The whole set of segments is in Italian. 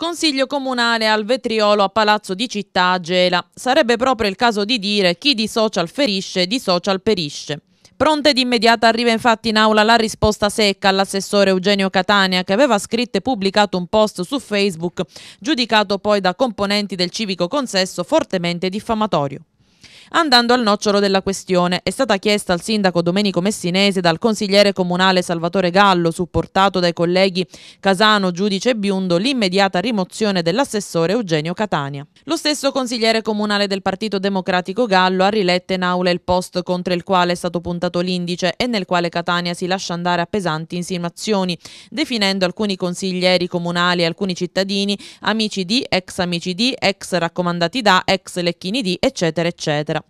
Consiglio comunale al vetriolo a Palazzo di Città a Gela. Sarebbe proprio il caso di dire chi di social ferisce, di social perisce. Pronta ed immediata arriva infatti in aula la risposta secca all'assessore Eugenio Catania che aveva scritto e pubblicato un post su Facebook giudicato poi da componenti del civico consesso fortemente diffamatorio. Andando al nocciolo della questione, è stata chiesta al sindaco Domenico Messinese dal consigliere comunale Salvatore Gallo, supportato dai colleghi Casano, Giudice e Biundo, l'immediata rimozione dell'assessore Eugenio Catania. Lo stesso consigliere comunale del Partito Democratico Gallo ha riletto in aula il post contro il quale è stato puntato l'indice e nel quale Catania si lascia andare a pesanti insinuazioni, definendo alcuni consiglieri comunali e alcuni cittadini amici di, ex amici di, ex raccomandati da, ex lecchini di, eccetera, eccetera. Londra.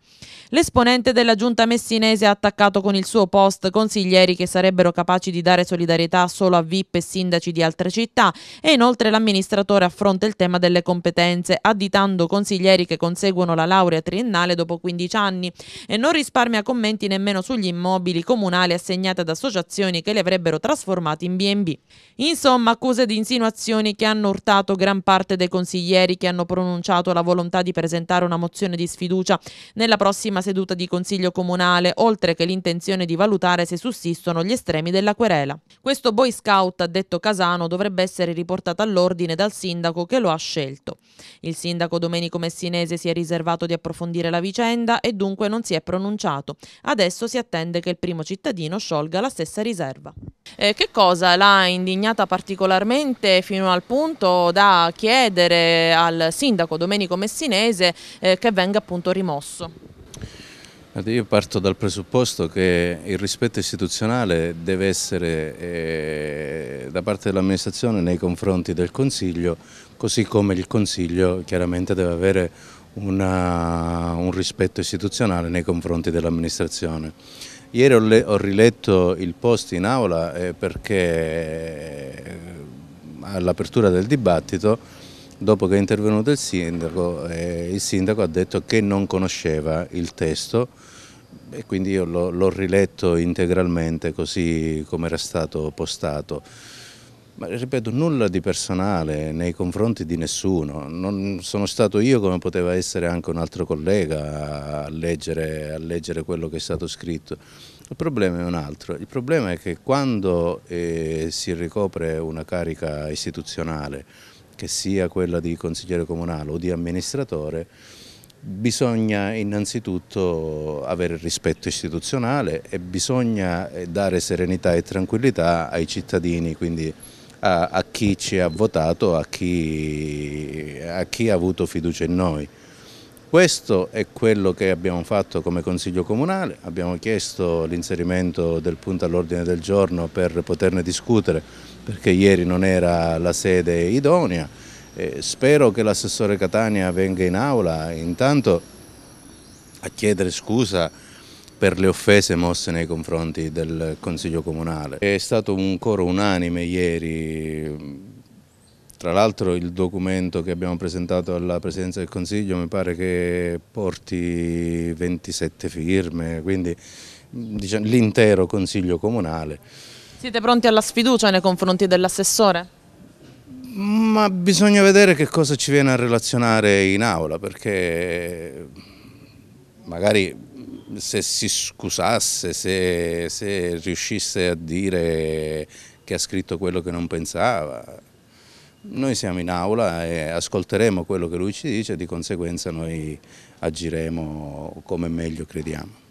L'esponente della giunta messinese ha attaccato con il suo post consiglieri che sarebbero capaci di dare solidarietà solo a VIP e sindaci di altre città e inoltre l'amministratore affronta il tema delle competenze, additando consiglieri che conseguono la laurea triennale dopo 15 anni e non risparmia commenti nemmeno sugli immobili comunali assegnati ad associazioni che li avrebbero trasformati in B&B. Insomma, accuse di insinuazioni che hanno urtato gran parte dei consiglieri che hanno pronunciato la volontà di presentare una mozione di sfiducia nella prossima seduta di Consiglio Comunale, oltre che l'intenzione di valutare se sussistono gli estremi della querela. Questo Boy Scout, ha detto Casano, dovrebbe essere riportato all'ordine dal sindaco che lo ha scelto. Il sindaco Domenico Messinese si è riservato di approfondire la vicenda e dunque non si è pronunciato. Adesso si attende che il primo cittadino sciolga la stessa riserva. Eh, che cosa l'ha indignata particolarmente fino al punto da chiedere al sindaco Domenico Messinese eh, che venga appunto rimosso? Io parto dal presupposto che il rispetto istituzionale deve essere eh, da parte dell'amministrazione nei confronti del Consiglio, così come il Consiglio chiaramente deve avere una, un rispetto istituzionale nei confronti dell'amministrazione. Ieri ho, riletto il post in aula eh, perché eh, all'apertura del dibattito, dopo che è intervenuto il sindaco, eh, il sindaco ha detto che non conosceva il testo e quindi io l'ho riletto integralmente così come era stato postato. Ma ripeto, nulla di personale nei confronti di nessuno, non sono stato io come poteva essere anche un altro collega a leggere, a leggere quello che è stato scritto. Il problema è un altro, il problema è che quando eh, si ricopre una carica istituzionale, che sia quella di consigliere comunale o di amministratore, bisogna innanzitutto avere rispetto istituzionale e bisogna eh, dare serenità e tranquillità ai cittadini, quindi a, a chi ci ha votato, a chi, a chi ha avuto fiducia in noi. Questo è quello che abbiamo fatto come Consiglio Comunale, abbiamo chiesto l'inserimento del punto all'ordine del giorno per poterne discutere perché ieri non era la sede idonea. Eh, spero che l'assessore Catania venga in aula intanto a chiedere scusa per le offese mosse nei confronti del Consiglio Comunale. È stato un coro unanime ieri, tra l'altro il documento che abbiamo presentato alla Presidenza del Consiglio mi pare che porti 27 firme, quindi diciamo, l'intero Consiglio Comunale. Siete pronti alla sfiducia nei confronti dell'assessore? Ma bisogna vedere che cosa ci viene a relazionare in aula, perché magari se si scusasse, se, se riuscisse a dire che ha scritto quello che non pensava. Noi siamo in aula e ascolteremo quello che lui ci dice, di conseguenza noi agiremo come meglio crediamo.